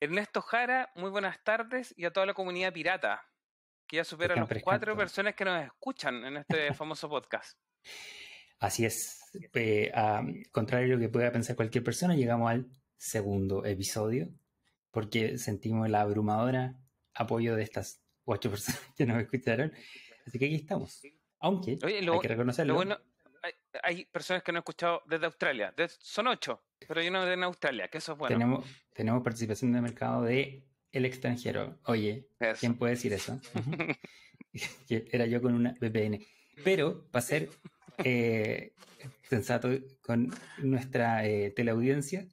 Ernesto Jara, muy buenas tardes y a toda la comunidad pirata, que ya a las cuatro personas que nos escuchan en este famoso podcast. Así es, a contrario a lo que pueda pensar cualquier persona, llegamos al segundo episodio porque sentimos la abrumadora apoyo de estas ocho personas que nos escucharon. Así que aquí estamos. Aunque hay que reconocerlo. bueno, hay, personas que no han escuchado desde Australia. son ocho. Pero no era en Australia, que eso es bueno. Tenemos, tenemos participación de mercado de el extranjero. Oye, ¿quién puede decir eso? Era yo con una VPN. Pero, para ser eh, sensato con nuestra eh, teleaudiencia,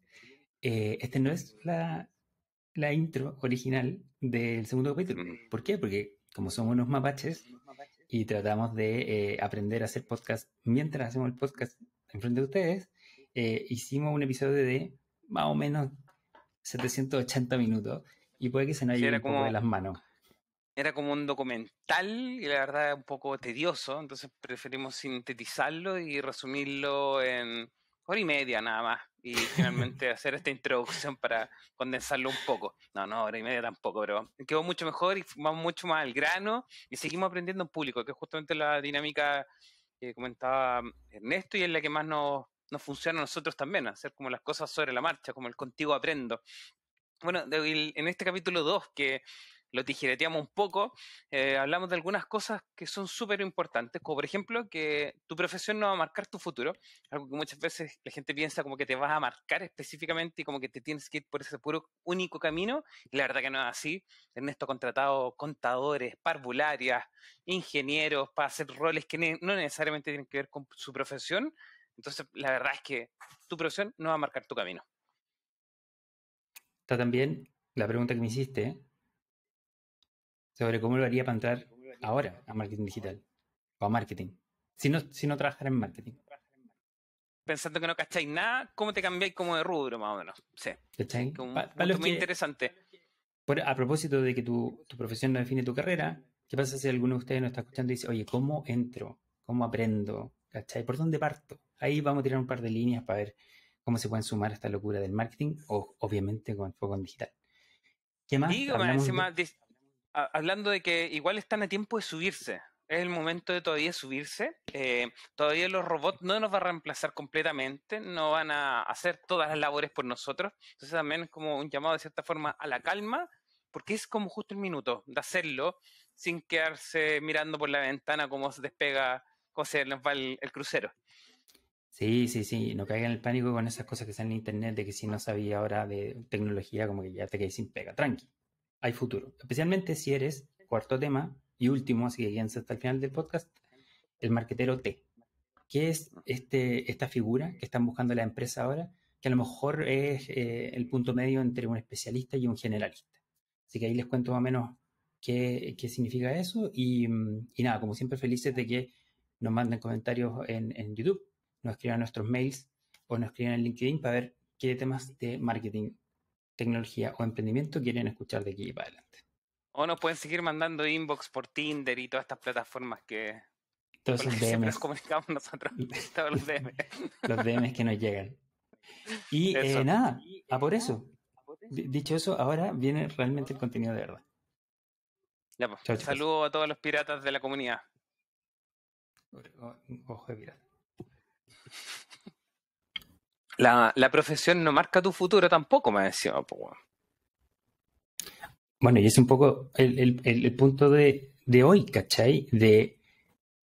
eh, este no es la, la intro original del segundo capítulo. Mm. ¿Por qué? Porque como somos unos mapaches y tratamos de aprender a hacer podcast mientras hacemos el podcast enfrente de ustedes, eh, hicimos un episodio de más o menos 780 minutos y puede que se nos haya un poco de las manos. Era como un documental y la verdad un poco tedioso, entonces preferimos sintetizarlo y resumirlo en hora y media nada más y finalmente hacer esta introducción para condensarlo un poco. No, no, hora y media tampoco, pero quedó mucho mejor y vamos mucho más al grano y seguimos aprendiendo en público, que es justamente la dinámica que comentaba Ernesto y es la que más nos nos funciona a nosotros también, hacer como las cosas sobre la marcha, como el contigo aprendo. Bueno, en este capítulo 2, que lo tijereteamos un poco, eh, hablamos de algunas cosas que son súper importantes, como por ejemplo que tu profesión no va a marcar tu futuro, algo que muchas veces la gente piensa como que te vas a marcar específicamente y como que te tienes que ir por ese puro único camino, y la verdad que no es así. Ernesto ha contratado contadores, parvularias, ingenieros para hacer roles que no necesariamente tienen que ver con su profesión, entonces, la verdad es que tu profesión no va a marcar tu camino. Está también la pregunta que me hiciste ¿eh? sobre cómo lo haría para entrar ahora a marketing digital o a marketing, si no, si trabajar en marketing. Pensando que no cacháis nada, ¿cómo te cambiáis como de rubro más o menos? Sí. ¿Cachai? Es muy interesante. a propósito de que tu, tu profesión no define tu carrera, ¿qué pasa si alguno de ustedes nos está escuchando y dice, oye, ¿cómo entro? ¿Cómo aprendo? ¿Cachai? ¿Por dónde parto? Ahí vamos a tirar un par de líneas para ver cómo se pueden sumar a esta locura del marketing, o obviamente con foco en digital. ¿Qué más? hablando de que igual están a tiempo de subirse. Es el momento de todavía subirse. Eh, todavía los robots no nos van a reemplazar completamente, no van a hacer todas las labores por nosotros. Entonces también es como un llamado de cierta forma a la calma, porque es como justo el minuto de hacerlo sin quedarse mirando por la ventana cómo se despega cómo va el, crucero. Sí, sí, sí, no caigan en el pánico con esas cosas que están en internet de que si no sabía ahora de tecnología, como que ya te quedé sin pega. Tranqui, hay futuro. Especialmente si eres, cuarto tema y último, así que guíense hasta el final del podcast, el marquetero T. ¿Qué es este, esta figura que están buscando la empresa ahora? Que a lo mejor es eh, el punto medio entre un especialista y un generalista. Así que ahí les cuento más o menos qué, qué significa eso. Y, mm, y nada, como siempre, felices de que nos manden comentarios en, YouTube, nos escriban nuestros mails o nos escriban en LinkedIn para ver qué temas de marketing, tecnología o emprendimiento quieren escuchar de aquí para adelante. O nos pueden seguir mandando inbox por Tinder y todas estas plataformas que, los nos comunicamos nosotros. Todos los DMs. los DMs que nos llegan. Y eh, nada, eh, ah, a ah, por eso. Dicho eso, ahora viene realmente el contenido de verdad. Ya, pues, Saludo a todos los piratas de la comunidad. Ojo La, profesión no marca tu futuro tampoco, me decía. Bueno, y es un poco el, punto de, hoy, ¿cachai? De,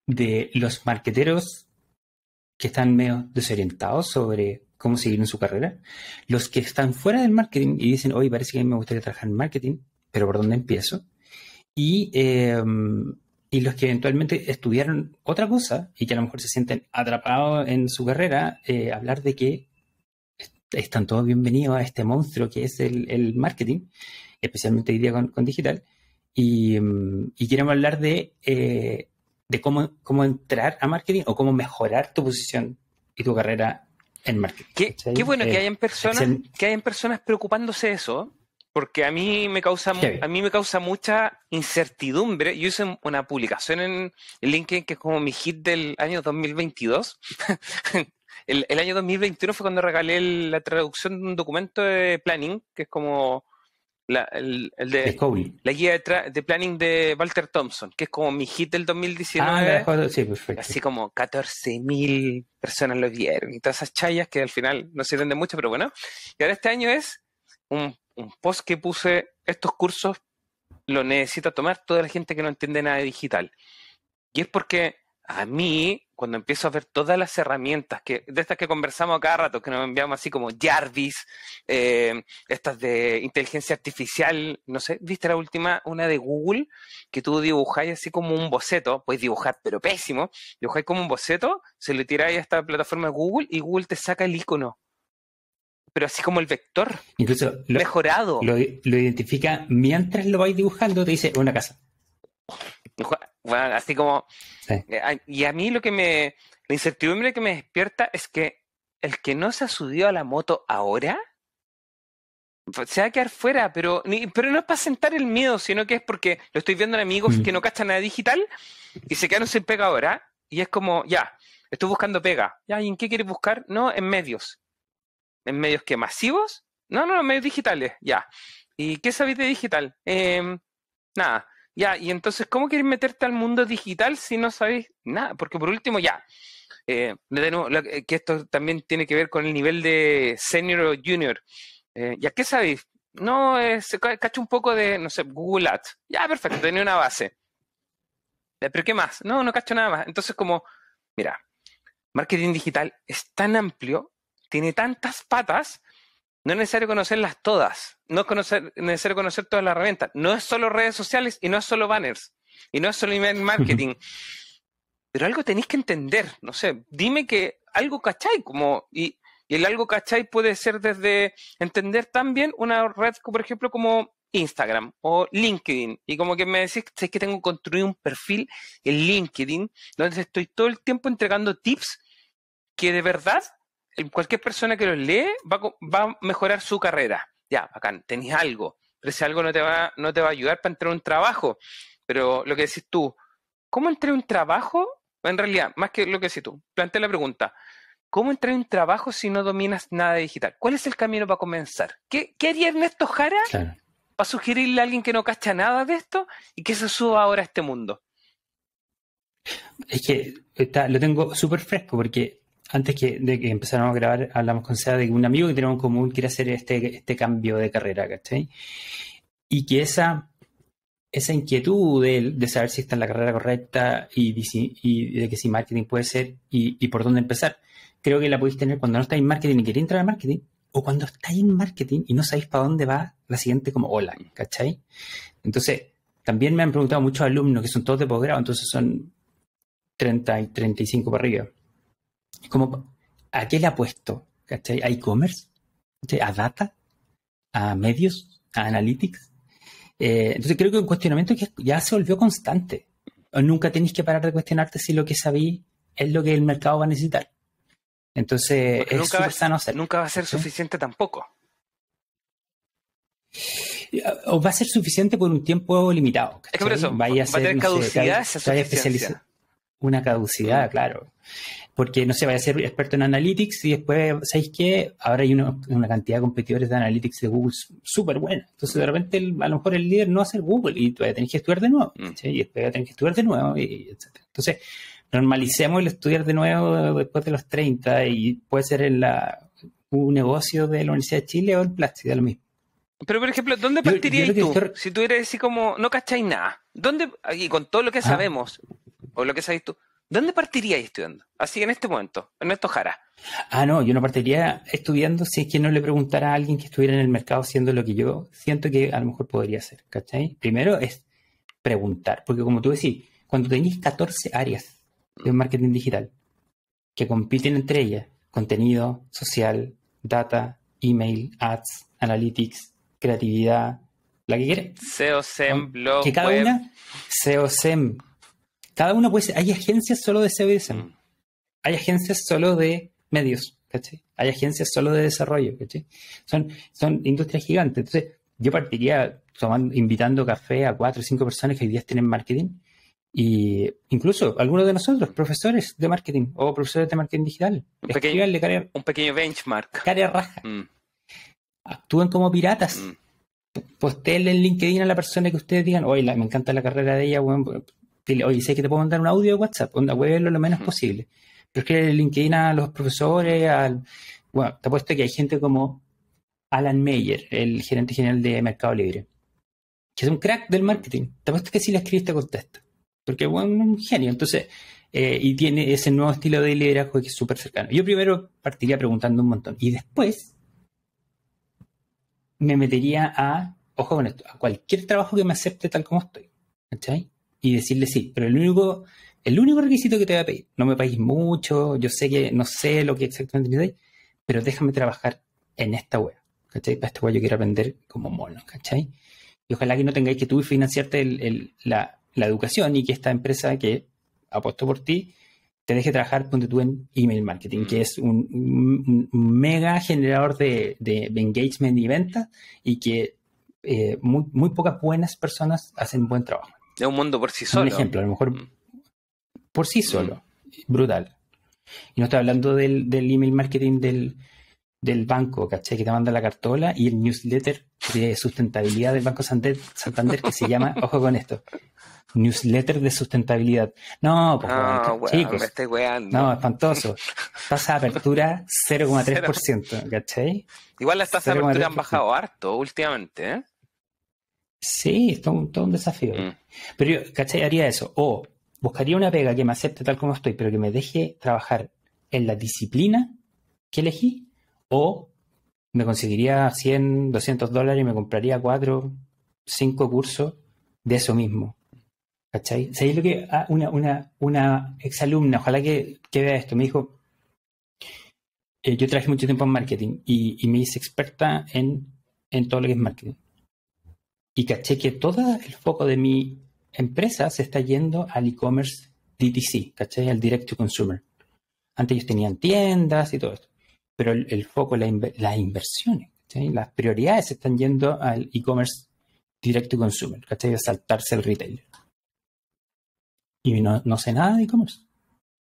de los marqueteros que están medio desorientados sobre cómo seguir en su carrera, los que están fuera del marketing y dicen, hoy parece que a mí me gustaría trabajar en marketing, pero ¿por dónde empiezo? Y em, y los que eventualmente estudiaron otra cosa y que a lo mejor se sienten atrapados en su carrera, eh, hablar de que están todos bienvenidos a este monstruo que es el, marketing, especialmente hoy día con, digital, mm, y, queremos hablar eh, de, cómo, cómo entrar a marketing o cómo mejorar tu posición y tu carrera en marketing. Qué, bueno que, eh, personas, que hayan personas preocupándose de eso porque a mí me causa a mí me causa mucha incertidumbre. Yo hice una publicación en LinkedIn que es como mi hit del año 2022. el, año 2021 fue cuando regalé la traducción de un documento de planning, que es como la, el, de, la guía de, planning de Walter Thompson, que es como mi hit del 2019. Ah, Así como 14.000 personas lo vieron y todas esas chayas que al final no sirven de mucho, pero bueno. Y ahora este año es un, post que puse, estos cursos lo necesita tomar toda la gente que no entiende nada de digital. Y es porque a mí, cuando empiezo a ver todas las herramientas, que, de estas que conversamos cada rato, que nos enviamos así como Jarvis, eh, estas de inteligencia artificial, no sé, ¿viste la última, una de Google, que tú dibujáis así como un boceto, puedes dibujar, pero pésimo, dibujáis como un boceto, se lo tiráis a esta plataforma de Google y Google te saca el icono pero así como el vector. lo, mejorado. Lo, identifica mientras lo vais dibujando, te dice una casa. Bueno, así como. Eh, y a mí lo que me. La incertidumbre que me despierta es que el que no se ha subido a la moto ahora pues, se va a quedar fuera, pero, pero no es para sentar el miedo, sino que es porque lo estoy viendo en amigos mm. que no cachan nada digital y se quedaron sin pega ahora. Y es como, ya, estoy buscando pega. Ya, ¿y en qué quieres buscar? No, en medios. ¿En medios que masivos? No, no, medios digitales, ya. ¿Y qué sabéis de digital? Em, nada. Ya, y entonces, ¿cómo quieres meterte al mundo digital si no sabéis nada? Porque por último, ya, eh, que esto también tiene que ver con el nivel de senior o junior. Eh, ¿Ya qué sabéis? No, se cacho un poco de, no sé, Google Ads. Ya, perfecto, tenía una base. Eh, ¿Pero qué más? No, no cacho nada más. Entonces, como, mira, marketing digital es tan amplio tiene tantas patas, no es necesario conocerlas todas, no es conocer, necesario conocer todas las herramientas, no es solo redes sociales y no es solo banners y no es solo email marketing. Pero algo tenéis que entender, no sé, dime que algo cachay como, y, el algo cachay puede ser desde entender también una red, por ejemplo, como Instagram o LinkedIn. Y como que me decís es que tengo que construir un perfil en LinkedIn donde estoy todo el tiempo entregando tips que de verdad eh, cualquier persona que los lee va, a mejorar su carrera. Ya, bacán, tenés algo, pero si algo no te va, no te va a ayudar para entrar a un trabajo. Pero lo que decís tú, ¿cómo entrar a un trabajo? En realidad, más que lo que decís tú, plantea la pregunta. ¿Cómo entrar en un trabajo si no dominas nada digital? ¿Cuál es el camino para comenzar? ¿Qué, qué haría Ernesto Jara para sugerirle a alguien que no cacha nada de esto y que se suba ahora a este mundo? Es que lo tengo súper fresco porque antes de que empezáramos a grabar, hablamos con Sea de un amigo que tenemos en común quiere hacer este, este cambio de carrera, ¿cachai? Y que esa, esa inquietud de, de saber si está en la carrera correcta y, de, y de que si marketing puede ser y, por dónde empezar, creo que la podéis tener cuando no estáis en marketing y queréis entrar en marketing, o cuando estáis en marketing y no sabéis para dónde va la siguiente como hola, ¿cachai? Entonces, también me han preguntado muchos alumnos que son todos de posgrado, entonces son 30 y 35 para arriba como, ¿a qué le apuesto? puesto a ¿A e-commerce? ¿A data? ¿A medios? ¿A analytics? Eh, entonces creo que un cuestionamiento que ya se volvió constante. Nunca tenéis que parar de cuestionarte si lo que sabí es lo que el mercado va a necesitar. Entonces, es nunca va, hacer. Nunca va a ser suficiente tampoco. Eh, o va a ser suficiente por un tiempo limitado. ¿cachai? Es por eso. Vaya a ser, caducidad una caducidad, mm. claro porque no se sé, vaya a ser experto en Analytics y después, ¿sabéis qué? Ahora hay una, cantidad de competidores de Analytics de Google súper buena. Entonces, de repente, a lo mejor el líder no va a Google y a tener que estudiar de nuevo. Y después tener que estudiar de nuevo, Entonces, normalicemos el estudiar de nuevo después de los 30 y puede ser en la, un negocio de la Universidad de Chile o el plástico, lo mismo. Pero, por ejemplo, ¿dónde partirías tú? Si tú eres así como, no cacháis nada. ¿Dónde, y con todo lo que ah. sabemos, o lo que sabéis tú, ¿Dónde partiría estudiando? Así en este momento, en Jara. Ah, no, yo no partiría estudiando si es que no le preguntara a alguien que estuviera en el mercado haciendo lo que yo siento que a lo mejor podría hacer, ¿cachai? Primero es preguntar, porque como tú decís, cuando tenéis 14 áreas de marketing digital que compiten entre ellas, contenido, social, data, email, ads, analytics, creatividad, la que quieras. SEO, SEM, ah, blog, que cada web. SEO, SEM, cada uno puede ser, hay agencias solo de cbs mm. hay agencias solo de medios, Hay agencias solo de desarrollo, Son, son industrias gigantes. Entonces, yo partiría invitando café a cuatro o cinco personas que hoy día tienen marketing y incluso algunos de nosotros, profesores de marketing o profesores de marketing digital. Un pequeño, un benchmark. raja. Mm. Actúen como piratas. Mm. en LinkedIn a la persona que ustedes digan, oye, me encanta la carrera de ella, bueno, oye, sé que te puedo mandar un audio de WhatsApp, onda, verlo lo menos posible. Pero es que LinkedIn a los profesores, al, bueno, te apuesto que hay gente como Alan Mayer, el gerente general de Mercado Libre, que es un crack del marketing. Te apuesto que si le escribiste contesta, porque es un genio. Entonces, eh, y tiene ese nuevo estilo de liderazgo que es súper cercano. Yo primero partiría preguntando un montón y después me metería a, ojo con esto, a cualquier trabajo que me acepte tal como estoy. ¿Cachai? y decirle sí, pero el único, el único requisito que te voy a pedir, no me pagues mucho, yo sé que no sé lo que exactamente me pero déjame trabajar en esta web, ¿cachai? Para esta web yo quiero aprender como mono, ¿cachai? Y ojalá que no tengáis que tú financiarte la, educación y que esta empresa que apostó por ti te deje trabajar, ponte tú en email marketing, que mm. es un, mega generador de, engagement y ventas y que eh, muy pocas buenas personas hacen buen trabajo. Es un mundo por sí solo. Un ejemplo, a lo mejor mm. por sí solo. Mm. Brutal. Y no estoy hablando del, email marketing del, banco, ¿cachai? Que te manda la cartola y el newsletter de sustentabilidad del Banco Santander, que se llama, ojo con esto, newsletter de sustentabilidad. No, pues, chicos, No, espantoso. Tasa de apertura 0,3%, ¿cachai? Igual las tasas de apertura han bajado harto últimamente, ¿eh? Sí, es todo un, desafío. Mm. Pero yo, ¿cachai? Haría eso. O buscaría una pega que me acepte tal como estoy, pero que me deje trabajar en la disciplina que elegí. O me conseguiría 100, 200 dólares y me compraría cuatro, cinco cursos de eso mismo. ¿Cachai? ¿Sabéis lo que ah, una, una, una exalumna, ojalá que, vea esto, me dijo, eh, yo trabajé mucho tiempo en marketing y, me hice experta en, en todo lo que es marketing y caché que todo el foco de mi empresa se está yendo al e-commerce DTC, caché, al direct to consumer. Antes ellos tenían tiendas y todo esto, pero el, foco, las inversiones, las prioridades se están yendo al e-commerce direct to consumer, caché, a saltarse el retail. Y no, sé nada de e-commerce.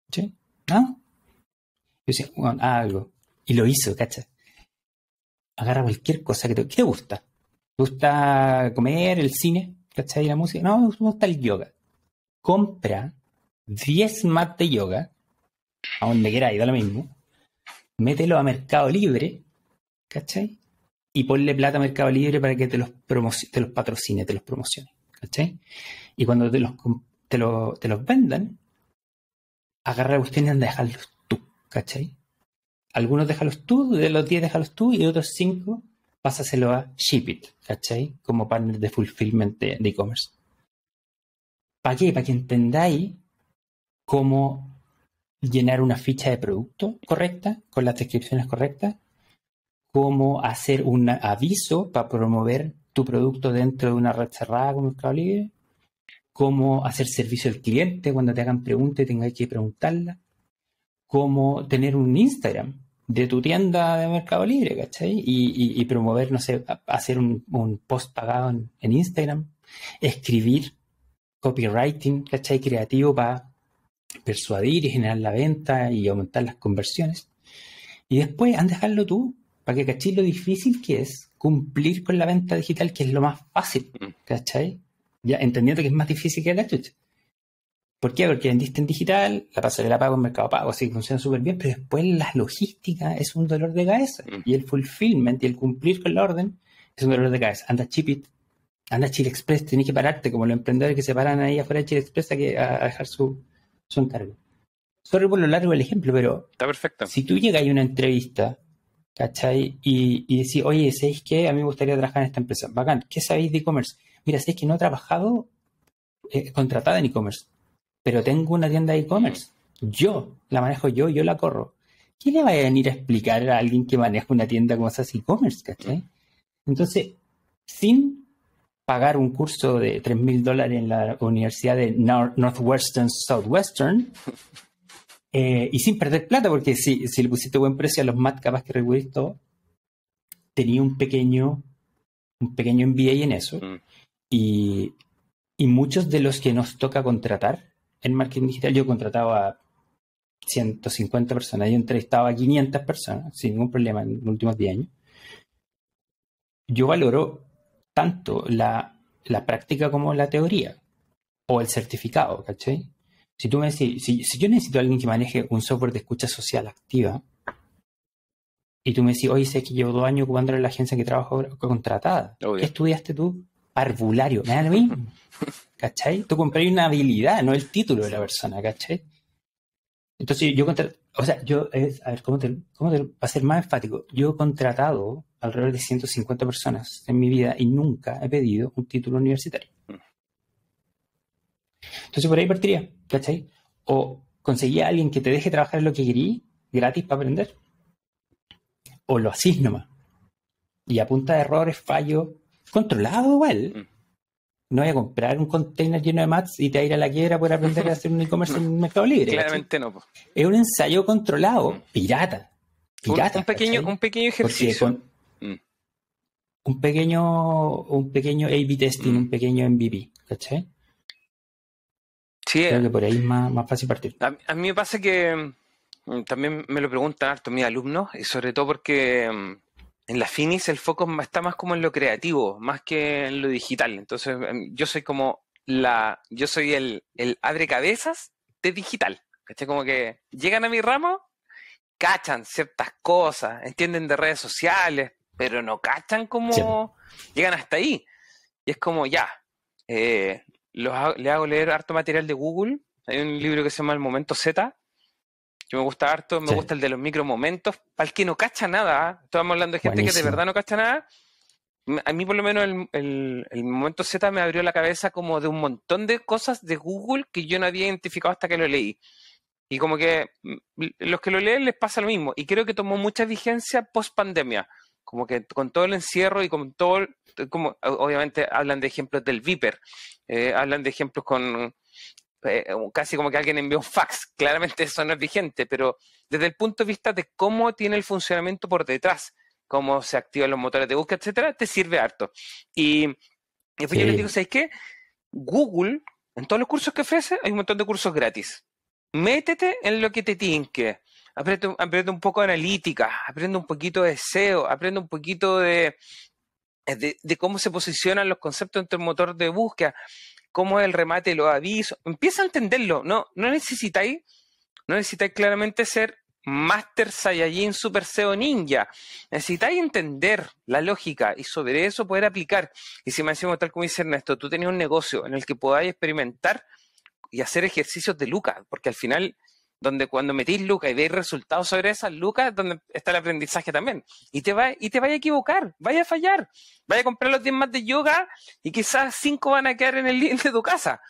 ¿Sí? ¿Ah? Yo decía, bueno, algo. Y lo hizo, caché. Agarra cualquier cosa que te, que gusta gusta comer, el cine, ¿cachai? La música. No, me gusta el yoga. Compra 10 más de yoga, a donde queráis, da lo mismo. Mételo a Mercado Libre, ¿cachai? Y ponle plata a Mercado Libre para que te los, te los patrocine, te los promocione, ¿cachai? Y cuando te los, te los vendan, agarra la cuestión y anda dejarlos tú, ¿cachai? Algunos déjalos tú, de los 10 déjalos tú y otros 5 pásaselo a Shipit, ¿cachai? Como panel de fulfillment de e-commerce. E commerce para qué? Para que entendáis cómo llenar una ficha de producto correcta, con las descripciones correctas, cómo hacer un aviso para promover tu producto dentro de una red cerrada como Mercado Libre, cómo hacer servicio al cliente cuando te hagan preguntas y tengáis que preguntarla, cómo tener un Instagram de tu tienda de Mercado Libre, ¿cachai? Y, y, promover, no sé, hacer un, post pagado en, Instagram, escribir copywriting, ¿cachai? Creativo para persuadir y generar la venta y aumentar las conversiones. Y después, han dejarlo tú, para que cachis lo difícil que es cumplir con la venta digital, que es lo más fácil, mm. ¿cachai? Ya entendiendo que es más difícil que la chucha. ¿Por qué? Porque vendiste en digital, la pasarela pago en mercado pago, así funciona súper bien, pero después la logística es un dolor de cabeza. Mm. Y el fulfillment y el cumplir con la orden es un dolor de cabeza. Anda Chipit, anda Chile Express, tenés que pararte, como los emprendedores que se paran ahí afuera de Chile Express a, dejar su, su encargo. Solo por lo largo del ejemplo, pero. Está perfecto. Si tú llegas a una entrevista, ¿cachai? Y, decís, oye, ¿sabéis qué? A mí me gustaría trabajar en esta empresa. Bacán, ¿qué sabéis de e-commerce? Mira, ¿sabéis que no he trabajado eh, contratada en e-commerce? pero tengo una tienda de e-commerce. Yo la manejo yo, yo la corro. ¿Quién le va a venir a explicar a alguien que maneja una tienda como esas e-commerce? Entonces, sin pagar un curso de 3 mil dólares en la Universidad de Northwestern Southwestern eh, y sin perder plata, porque si, si, le pusiste buen precio a los más capaz que recurriste tenía un pequeño, un pequeño en eso. Mm. Y, y muchos de los que nos toca contratar en marketing digital yo contrataba a 150 personas, yo entrevistaba a 500 personas sin ningún problema en los últimos 10 años. Yo valoro tanto la, práctica como la teoría o el certificado, ¿cachai? Si tú me si, yo necesito a alguien que maneje un software de escucha social activa, y tú me decís, oye, sé que llevo dos años ocupando la agencia que trabajo contratada, ¿qué estudiaste tú? parvulario, me da lo mismo. ¿Cachai? Tú compras una habilidad, no el título de la persona, ¿cachai? Entonces yo o sea, yo, eh, a ver, ¿cómo te, cómo te, para ser más enfático, yo he contratado alrededor de 150 personas en mi vida y nunca he pedido un título universitario. Entonces por ahí partiría, ¿cachai? O conseguí a alguien que te deje trabajar lo que querí gratis para aprender. O lo así nomás. Y a punta de errores, fallos, controlado igual. Mm. No voy a comprar un container lleno de mats y te a ir a la quiebra por aprender a hacer un e-commerce en mm. un mercado libre. Claramente no. Es un ensayo controlado, mm. pirata. Pirata. Un, pequeño, un pequeño ejercicio. Un pequeño, un pequeño A-B testing, un pequeño MVP, ¿cachai? Sí. Eh. que por ahí es más, fácil partir. A, mí me pasa que también me lo preguntan harto mis alumnos, y sobre todo porque en la Finis el foco está más como en lo creativo, más que en lo digital. Entonces, em, yo soy como la, yo soy el, el abre cabezas de digital. Como que llegan a mi ramo, cachan ciertas cosas, entienden de redes sociales, pero no cachan como llegan hasta ahí. Y es como, ya, eh, le hago leer harto material de Google. Hay un libro que se llama El Momento Z, que me gusta harto, me gusta el de los micromomentos. Para el que no cacha nada, ¿ah? estamos hablando de gente que de verdad no cacha nada. A mí por lo menos el, el, el, momento Z me abrió la cabeza como de un montón de cosas de Google que yo no había identificado hasta que lo leí. Y como que los que lo leen les pasa lo mismo. Y creo que tomó mucha vigencia post pandemia. Como que con todo el encierro y con todo, como obviamente hablan de ejemplos del Viper, eh, hablan de ejemplos con, eh, eh, casi como que alguien envió un fax. Claramente eso no es vigente, pero desde el punto de vista de cómo tiene el funcionamiento por detrás, cómo se activan los motores de búsqueda, etcétera, te sirve harto. Y después yo les digo, ¿sabes qué? Google, en todos los cursos que ofrece, hay un montón de cursos gratis. Métete en lo que te tinque. Aprende, un poco de analítica, aprende un poquito de SEO, aprende un poquito de, de, cómo se posicionan los conceptos entre el motor de búsqueda cómo es el remate lo aviso. Empieza a entenderlo. No, no necesitáis, no necesitáis claramente ser Master Saiyajin Super SEO Ninja. Necesitáis entender la lógica y sobre eso poder aplicar. Y si me decimos, tal como dice Ernesto, tú tenías un negocio en el que podáis experimentar y hacer ejercicios de lucas, porque al final donde cuando metís lucas y veis resultados sobre esas lucas, donde está el aprendizaje también. Y te va, y te vaya a equivocar, vaya a fallar, vaya a comprar los 10 más de yoga y quizás 5 van a quedar en el link de tu casa.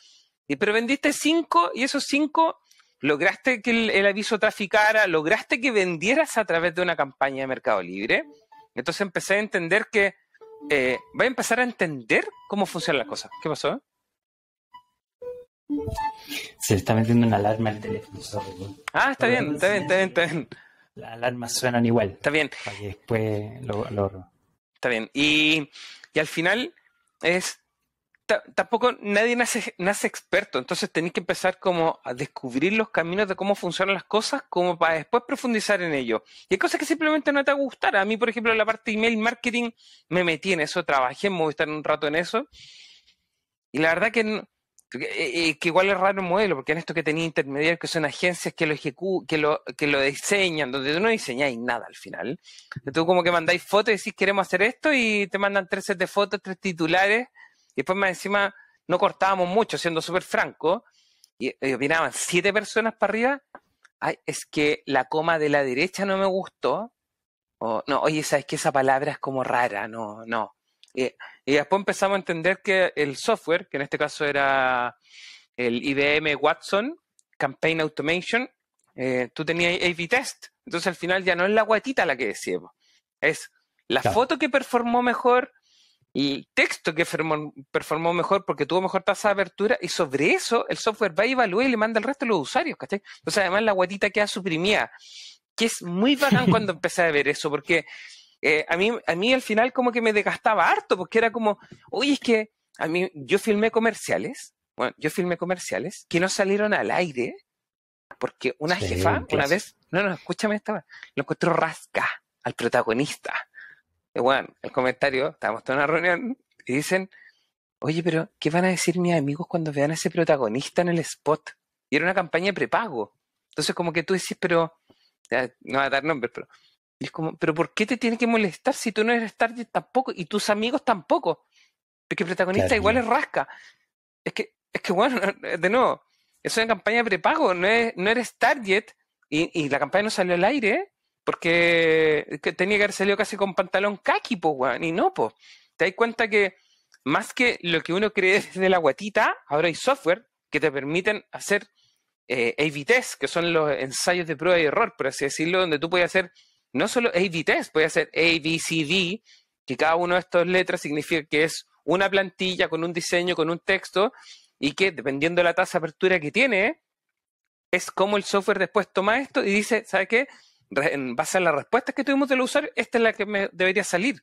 Y, pero vendiste 5 y esos 5 lograste que el, aviso traficara, lograste que vendieras a través de una campaña de Mercado Libre. Entonces empecé a entender que, va eh, voy a empezar a entender cómo funcionan las cosas. ¿Qué pasó? Se está metiendo una alarma al teléfono. Ah, está bien, está bien, está bien, Las alarmas suenan igual. Está bien. Está bien. Y, al final es tampoco nadie nace, nace experto, entonces tenéis que empezar como a descubrir los caminos de cómo funcionan las cosas, como para después profundizar en ello. Y hay cosas que simplemente no te gustan a mí, por ejemplo, la parte de email marketing, me metí en eso, trabajé en estar un rato en eso. Y la verdad que no, que, eh, eh, que igual es raro el modelo, porque en esto que tenía intermediarios que son agencias que lo ejecu que lo, que lo diseñan, donde tú no diseñáis nada al final. Tú como que mandáis fotos y decís queremos hacer esto y te mandan tres sets de fotos, tres titulares, y después más encima no cortábamos mucho, siendo súper franco, y, eh, opinaban siete personas para arriba, Ay, es que la coma de la derecha no me gustó, o no, oye, sabes que esa palabra es como rara, no, no. Y después empezamos a entender que el software, que en este caso era el IBM Watson, Campaign Automation, eh, tú tenías A-B test. Entonces al final ya no es la guatita la que decíamos. Es la foto que performó mejor, el texto que performó, mejor porque tuvo mejor tasa de apertura y sobre eso el software va a evaluar y le manda al resto de los usuarios, ¿cachai? Entonces además la guatita queda suprimida, que es muy bacán cuando empecé a ver eso, porque eh, a, mí, a mí al final como que me desgastaba harto, porque era como, oye, es que a mí yo filmé comerciales, bueno, yo filmé comerciales que no salieron al aire, porque una jefa una vez, no, no, escúchame esta, lo cuatro rasca al protagonista. Y bueno, el comentario, estábamos en una reunión y dicen, oye, pero ¿qué van a decir mis amigos cuando vean a ese protagonista en el spot? Y era una campaña de prepago. Entonces como que tú decís, pero, no voy a dar nombres, pero y es como, pero ¿por qué te tiene que molestar si tú no eres target tampoco y tus amigos tampoco? Porque el protagonista igual es rasca. Es que, es que bueno, de nuevo, es una campaña de prepago, no, no eres Target y, la campaña no salió al aire porque tenía que haber salido casi con pantalón kaki, po, y no, po. Te das cuenta que más que lo que uno cree de la guatita, ahora hay software que te permiten hacer eh, a que son los ensayos de prueba y error, por así decirlo, donde tú puedes hacer no solo A-B test, puede ser D, que cada una de estas letras significa que es una plantilla con un diseño, con un texto, y que dependiendo de la tasa de apertura que tiene, es como el software después toma esto y dice, ¿sabe qué? En base a las respuestas que tuvimos del usuario, esta es la que me debería salir.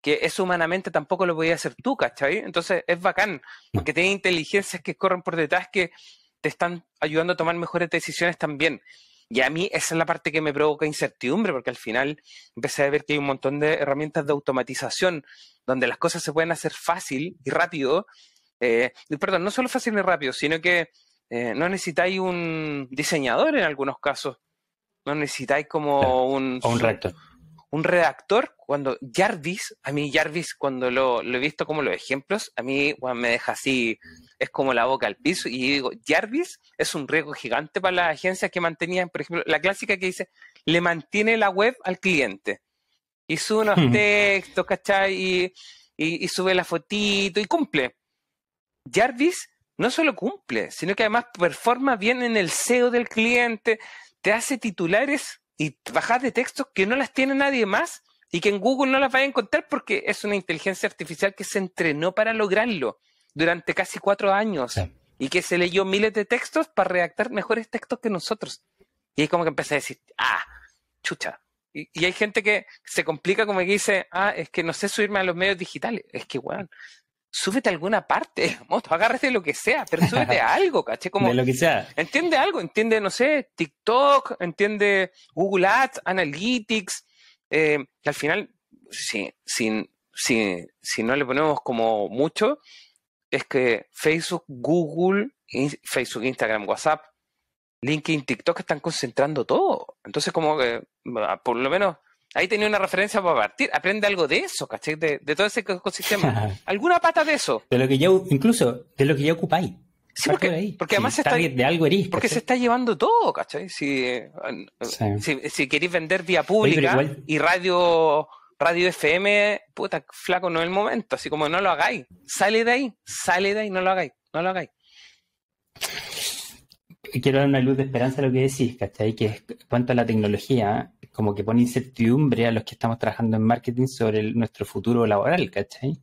Que eso humanamente tampoco lo podía hacer tú, ¿cachai? Entonces es bacán, porque tiene inteligencias que corren por detrás que te están ayudando a tomar mejores decisiones también. Y a mí esa es la parte que me provoca incertidumbre, porque al final empecé a ver que hay un montón de herramientas de automatización donde las cosas se pueden hacer fácil y rápido. Eh, perdón, no solo fácil y rápido, sino que eh, no necesitáis un diseñador en algunos casos. No necesitáis como un... un rector un redactor, cuando Jarvis, a mí Jarvis, cuando lo, he visto como los ejemplos, a mí me deja así, es como la boca al piso, y digo, Jarvis es un riesgo gigante para las agencias que mantenían, por ejemplo, la clásica que dice, le mantiene la web al cliente, y sube unos mm. textos, ¿cachai? Y, y sube la fotito, y cumple. Jarvis no solo cumple, sino que además performa bien en el SEO del cliente, te hace titulares y bajar de textos que no las tiene nadie más y que en Google no las va a encontrar porque es una inteligencia artificial que se entrenó para lograrlo durante casi cuatro años y que se leyó miles de textos para redactar mejores textos que nosotros. Y es como que empecé a decir, ah, chucha. Y, hay gente que se complica como que dice, ah, es que no sé subirme a los medios digitales. Es que, weón, súbete a alguna parte agárrate lo que sea, pero súbete a algo, caché, como... De lo que sea. Entiende algo, entiende, no sé, TikTok, entiende Google Ads, Analytics, eh, al final, si, si, si, si no le ponemos como mucho, es que Facebook, Google, Facebook, Instagram, WhatsApp, LinkedIn, TikTok están concentrando todo. Entonces, como que, ah, por lo menos Ahí tenía una referencia para partir. Aprende algo de eso, ¿cachai? De, todo ese ecosistema. Alguna pata de eso. De lo que yo... incluso, de lo que ya ocupáis. Sí, porque, porque, además está, de algo Porque se está llevando todo, ¿cachai? Si, eh, si, queréis vender vía pública y radio radio FM, puta, flaco, no es el momento. Así como no lo hagáis. Sale de ahí, sale de ahí, no lo hagáis, no lo hagáis. Quiero dar una luz de esperanza a lo que decís, ¿cachai? Que es cuanto a la tecnología, como que pone incertidumbre a los que estamos trabajando en marketing sobre nuestro futuro laboral, ¿cachai?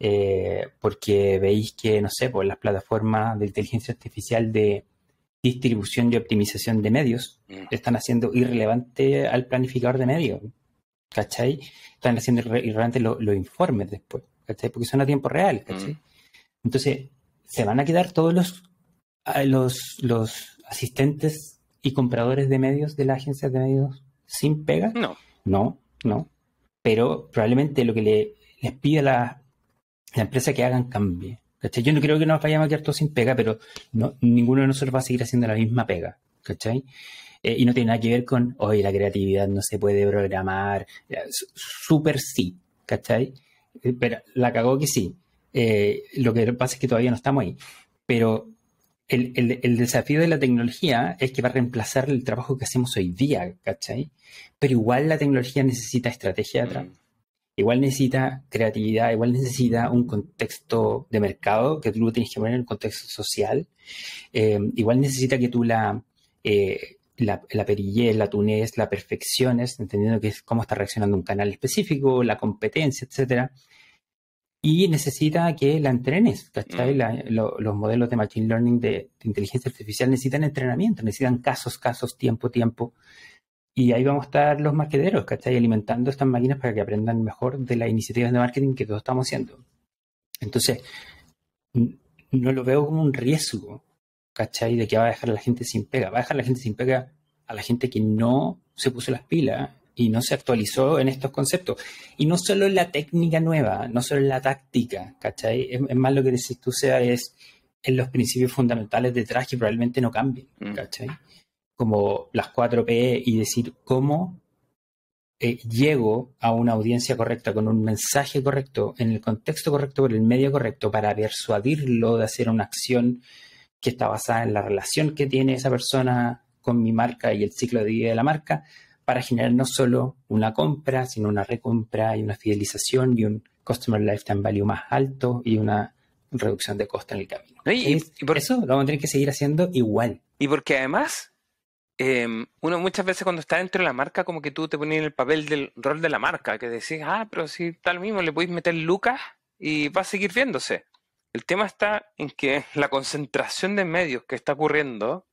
Eh, porque veis que, no sé, pues las plataformas de inteligencia artificial de distribución y optimización de medios mm. están haciendo irrelevante al planificador de medios, ¿cachai? Están haciendo irrelevante los informes después, ¿cachai? Porque son a tiempo real, ¿cachai? Mm. Entonces, se van a quedar todos los, los, los asistentes y compradores de medios de las agencias de medios sin pega. No. No, no. Pero probablemente lo que le, les pide la, la, empresa que hagan cambie. Yo no creo que nos vayamos a quedar todos sin pega, pero no, ninguno de nosotros va a seguir haciendo la misma pega. ¿Cachai? Eh, y no tiene nada que ver con, oye, la creatividad no se puede programar. Eh, súper sí, ¿cachai? Eh, pero la cagó que sí. lo que pasa es que todavía no estamos ahí. Pero el, desafío de la tecnología es que va a reemplazar el trabajo que hacemos hoy día, ¿cachai? Pero igual la tecnología necesita estrategia atrás. Mm. Igual necesita creatividad, igual necesita un contexto de mercado que tú lo tienes que poner en el contexto social. Eh, igual necesita que tú la, eh, la, la la tunes, la perfecciones, entendiendo que es cómo está reaccionando un canal específico, la competencia, etcétera y necesita que la entrenes, ¿cachai? Mm. los modelos de Machine Learning de, inteligencia artificial necesitan entrenamiento, necesitan casos, casos, tiempo, tiempo. Y ahí vamos a estar los marqueteros ¿cachai? Alimentando estas máquinas para que aprendan mejor de las iniciativas de marketing que todos estamos haciendo. Entonces, no lo veo como un riesgo, ¿cachai? De que va a dejar a la gente sin pega. Va a dejar a la gente sin pega a la gente que no se puso las pilas y no se actualizó en estos conceptos. Y no solo en la técnica nueva, no solo en la táctica, ¿cachai? Es, más lo que decís tú, sea, es en los principios fundamentales detrás que probablemente no cambien, mm. ¿cachai? Como las cuatro P y decir cómo eh, llego a una audiencia correcta, con un mensaje correcto, en el contexto correcto, por el medio correcto, para persuadirlo de hacer una acción que está basada en la relación que tiene esa persona con mi marca y el ciclo de vida de la marca, para generar no solo una compra, sino una recompra y una fidelización y un Customer Lifetime Value más alto y una reducción de costo en el camino. y, por eso lo vamos a tener que seguir haciendo igual. Y porque además, em, uno muchas veces cuando está dentro de la marca, como que tú te pones en el papel del rol de la marca, que decís, ah, pero si tal mismo le podéis meter lucas y va a seguir viéndose. El tema está en que la concentración de medios que está ocurriendo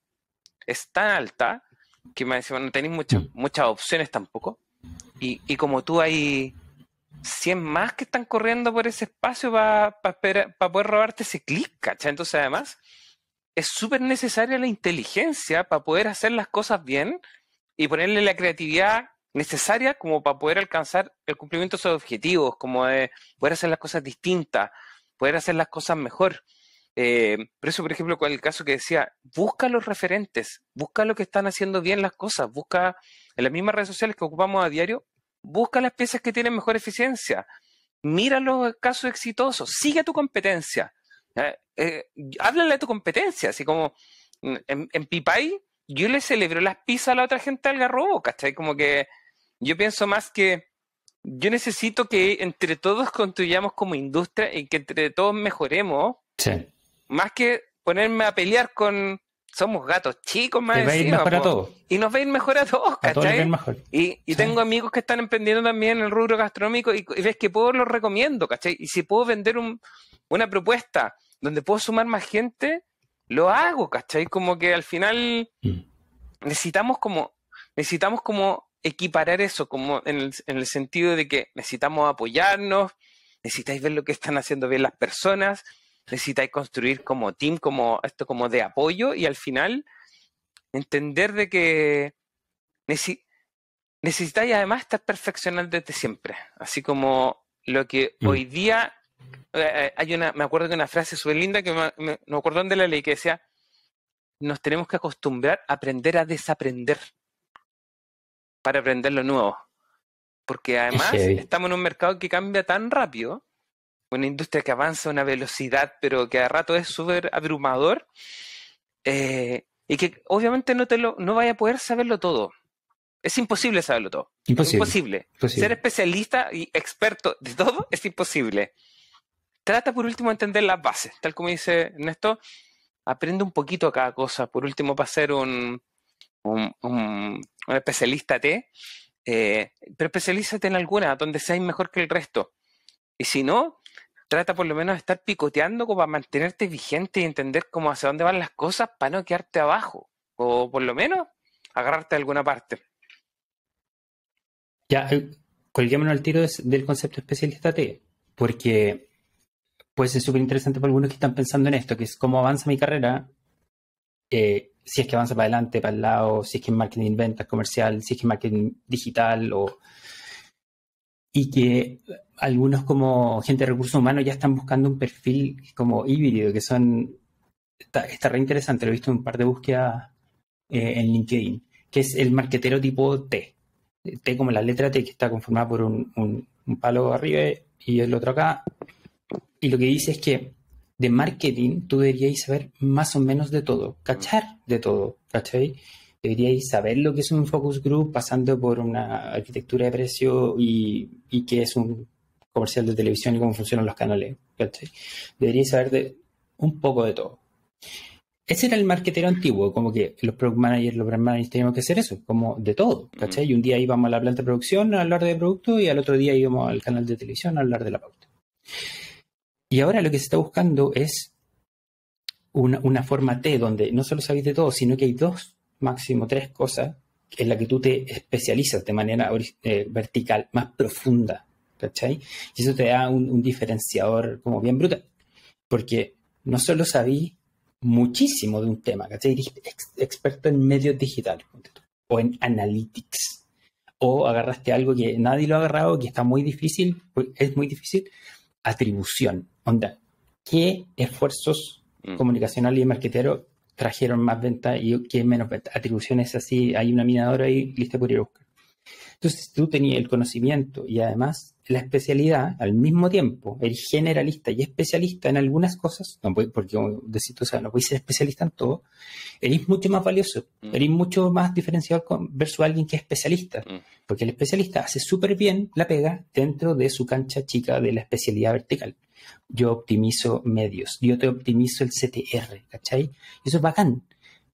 es tan alta que me decían, no tenéis muchas, mm. muchas opciones tampoco. Y, como tú hay 100 más que están corriendo por ese espacio para poder robarte ese clic, ¿cachai? Entonces además es súper necesaria la inteligencia para poder hacer las cosas bien y ponerle la creatividad necesaria como para poder alcanzar el cumplimiento de sus objetivos, como de poder hacer las cosas distintas, poder hacer las cosas mejor. Eh, eso, por ejemplo, con el caso que decía, busca los referentes, busca lo que están haciendo bien las cosas, busca en las mismas redes sociales que ocupamos a diario, busca las piezas que tienen mejor eficiencia, mira los casos exitosos, sigue tu competencia, eh, háblale a tu competencia, así como mm, en, Pipay yo le celebro las pizzas a la otra gente al garrobo, ¿cachai? Como que yo pienso más que yo necesito que entre todos construyamos como industria y que entre todos mejoremos. Sí más que ponerme a pelear con. Somos gatos chicos, más encima, Y nos ven mejor a todos, y, tengo amigos que están emprendiendo también el rubro gastronómico y, ves que puedo, los recomiendo, ¿cachai? Y si puedo vender una propuesta donde puedo sumar más gente, lo hago, ¿cachai? Como que al final mm. necesitamos como, necesitamos como equiparar eso, como en el, en el sentido de que necesitamos apoyarnos, necesitáis ver lo que están haciendo bien las personas, necesitáis construir como team, como esto como de apoyo y al final entender de que necesitáis además estar perfeccionando desde siempre, así como lo que mm. hoy día eh, eh, hay una, me acuerdo de una frase súper linda que me, acuerdo de la ley que decía, nos tenemos que acostumbrar a aprender a desaprender para aprender lo nuevo. Porque además estamos en un mercado que cambia tan rápido una industria que avanza a una velocidad, pero que a rato es súper abrumador, eh, y que obviamente no, te lo, no vaya a poder saberlo todo. Es imposible saberlo todo. Imposible. imposible. Ser especialista y experto de todo es imposible. Trata por último de entender las bases. Tal como dice Néstor, aprende un poquito a cada cosa. Por último, para ser un, un, especialista te eh, pero especialízate en alguna, donde seas mejor que el resto. Y si no, Trata por lo menos de estar picoteando como para mantenerte vigente y entender cómo hacia dónde van las cosas para no quedarte abajo. O por lo menos agarrarte a alguna parte. Ya, eh, colguémonos al tiro del concepto especialista T, porque pues es súper interesante para algunos que están pensando en esto, que es cómo avanza mi carrera, eh, si es que avanza para adelante, para el lado, si es que es marketing ventas comercial, si es que es marketing digital o y que algunos como gente de recursos humanos ya están buscando un perfil como híbrido, que son, está, está re interesante, lo he visto en un par de búsquedas eh, en LinkedIn, que es el marquetero tipo T, T como la letra T, que está conformada por un, palo arriba y el otro acá, y lo que dice es que de marketing tú deberíais saber más o menos de todo, cachar de todo, ¿cachai? deberíais saber lo que es un focus group pasando por una arquitectura de precio y, y qué es un comercial de televisión y cómo funcionan los canales. ¿cachai? Deberíais saber un poco de todo. Ese era el marketero antiguo, como que los product managers, los brand managers teníamos que hacer eso, como de todo, ¿cachai? Y un día íbamos a la planta de producción a hablar de producto y al otro día íbamos al canal de televisión a hablar de la pauta. Y ahora lo que se está buscando es una, una, forma T donde no solo sabéis de todo, sino que hay dos máximo tres cosas en la que tú te especializas de manera eh, vertical, más profunda, ¿cachai? Y eso te da un, diferenciador como bien brutal, porque no solo sabí muchísimo de un tema, ¿cachai? Ex experto en medios digitales, o en analytics, o agarraste algo que nadie lo ha agarrado, que está muy difícil, pues, es muy difícil, atribución, onda, ¿qué esfuerzos mm. comunicacional y marquetero trajeron más ventas y quién menos Atribuciones así, hay una minadora ahí lista por ir a buscar. Entonces, tú tenías el conocimiento y además la especialidad, al mismo tiempo, el generalista y especialista en algunas cosas, no porque decir, o sea, no voy a ser especialista en todo, eres mucho más valioso, mm. eres mucho más diferenciado con, versus alguien que es especialista, mm. porque el especialista hace súper bien la pega dentro de su cancha chica de la especialidad vertical yo optimizo medios, yo te optimizo el CTR, ¿cachai? Y eso es bacán.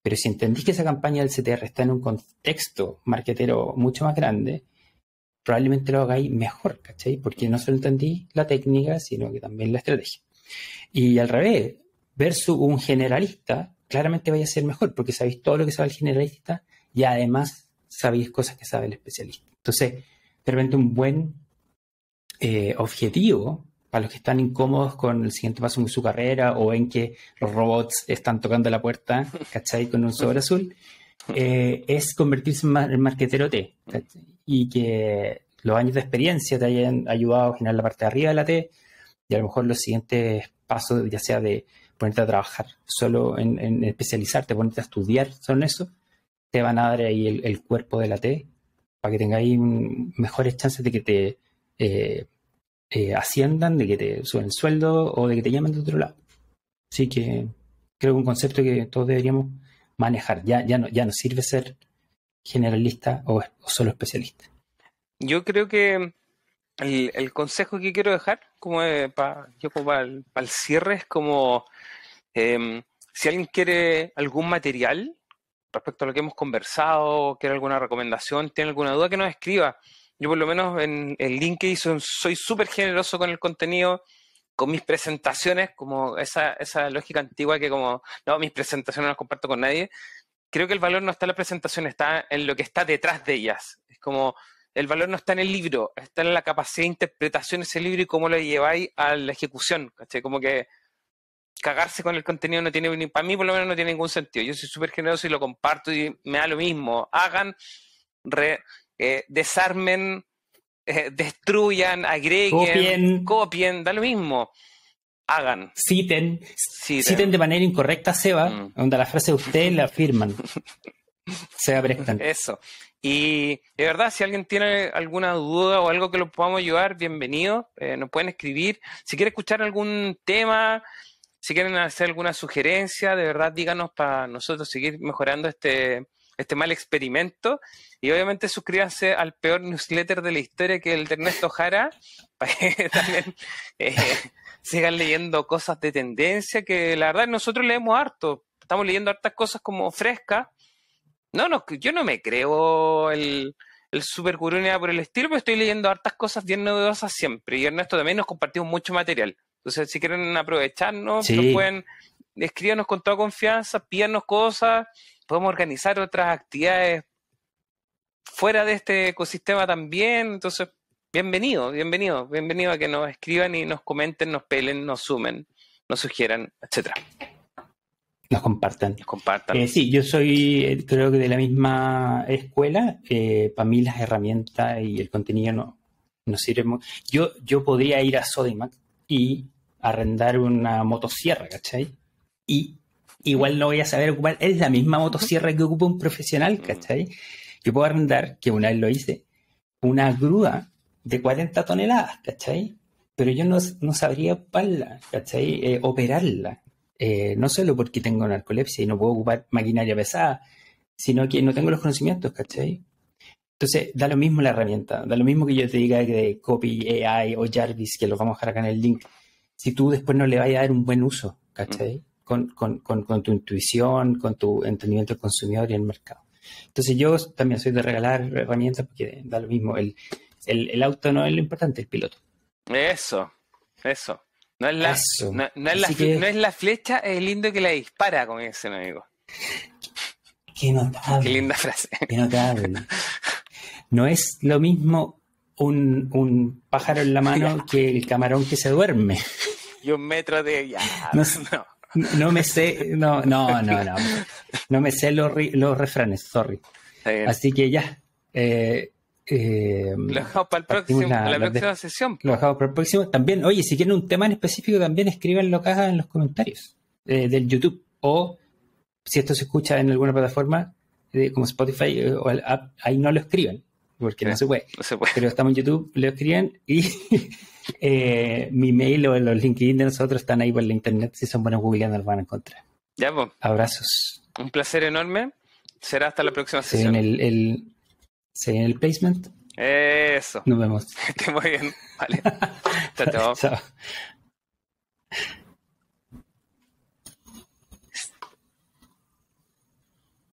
Pero si entendís que esa campaña del CTR está en un contexto marketero mucho más grande, probablemente lo hagáis mejor, ¿cachai? Porque no solo entendí la técnica, sino que también la estrategia. Y al revés, versus un generalista, claramente vaya a ser mejor, porque sabéis todo lo que sabe el generalista y además sabéis cosas que sabe el especialista. Entonces, de un buen eh, objetivo para los que están incómodos con el siguiente paso en su carrera o en que los robots están tocando la puerta, ¿cachai? Con un sobre azul, eh, es convertirse en, marquetero T. Y que los años de experiencia te hayan ayudado a generar la parte de arriba de la T y a lo mejor los siguientes pasos, ya sea de ponerte a trabajar solo en, especializarte, ponerte a estudiar solo eso, te van a dar ahí el, cuerpo de la T para que tengáis mejores chances de que te... Eh, eh, asciendan, de que te suben sueldo o de que te llamen de otro lado. Así que creo que un concepto que todos deberíamos manejar. Ya, ya, no, ya no sirve ser generalista o, solo especialista. Yo creo que el, consejo que quiero dejar, como para el, cierre, es como em, si alguien quiere algún material respecto a lo que hemos conversado, quiere alguna recomendación, tiene alguna duda, que nos escriba yo por lo menos en, que LinkedIn soy súper generoso con el contenido, con mis presentaciones, como esa, lógica antigua que como, no, mis presentaciones no las comparto con nadie. Creo que el valor no está en la presentación, está en lo que está detrás de ellas. Es como, el valor no está en el libro, está en la capacidad de interpretación de ese libro y cómo lo lleváis a la ejecución. Como que cagarse con el contenido no tiene, para mí por lo menos no tiene ningún sentido. Yo soy súper generoso y lo comparto y me da lo mismo. Hagan, re, eh, desarmen, eh, destruyan, agreguen, copien. da lo mismo hagan. Citen, citen, de manera incorrecta, Seba, donde mm. la frase de usted la afirman. Seba Prestan. Eso. Y de verdad, si alguien tiene alguna duda o algo que lo podamos ayudar, bienvenido. Eh, nos pueden escribir. Si quieren escuchar algún tema, si quieren hacer alguna sugerencia, de verdad díganos para nosotros seguir mejorando este, este mal experimento. Y obviamente suscríbanse al peor newsletter de la historia que el de Ernesto Jara, para que también eh, sigan leyendo cosas de tendencia, que la verdad nosotros leemos harto. Estamos leyendo hartas cosas como frescas. No, no, yo no me creo el, el super gurú por el estilo, pero estoy leyendo hartas cosas bien novedosas siempre. Y Ernesto también nos compartimos mucho material. Entonces, si quieren aprovecharnos, pueden, escribirnos con toda confianza, pídanos cosas podemos organizar otras actividades fuera de este ecosistema también. Entonces, bienvenido, bienvenido, bienvenido a que nos escriban y nos comenten, nos pelen, nos sumen, nos sugieran, etcétera. Nos compartan. Nos compartan. Eh, sí, yo soy, eh, creo que de la misma escuela. Eh, Para mí las herramientas y el contenido no, no sirven. Yo, yo podría ir a Sodimac y arrendar una motosierra, ¿cachai? Y igual mm. no voy a saber ocupar. Es la misma motosierra que ocupa un profesional, mm. ¿cachai? Yo puedo arrendar, que una vez lo hice, una grúa de 40 toneladas, ¿cachai? Pero yo no, no sabría ocuparla, ¿cachai? Eh, operarla. Eh, no solo porque tengo narcolepsia y no puedo ocupar maquinaria pesada, sino que no tengo los conocimientos, ¿cachai? Entonces, da lo mismo la herramienta, da lo mismo que yo te diga de Copy AI o Jarvis, que lo vamos a dejar acá en el link, si tú después no le vas a dar un buen uso, ¿cachai? con, tu intuición, con tu entendimiento del consumidor y el mercado. Entonces yo también soy de regalar herramientas porque da lo mismo. El, auto no es lo importante, el piloto. Eso, eso. No es la, No, la es la, flecha, es el lindo que la dispara, con ese amigo. Qué linda frase. Qué notable. No es lo mismo un, pájaro en la mano que el camarón que se duerme. Y un metro de... Ya, no. No me sé, no, no, no, no. No me sé los, los refranes, sorry. Así que ya. Eh, eh, lo dejamos para el próximo, la, próxima sesión. Lo dejamos para el próximo. También, oye, si quieren un tema en específico, también escríbanlo acá en los comentarios eh, del YouTube. O si esto se escucha en alguna plataforma como Spotify o el app, ahí no lo escriben, porque no, se puede. Pero estamos en YouTube, lo escriben y. Eh, mi mail o los LinkedIn de nosotros están ahí por la internet. Si son buenos googleando, los van a encontrar. Ya, pues. Abrazos. Un placer enorme. Será hasta la próxima sesión. En el, el, en el placement. Eso. Nos vemos. bien. Vale.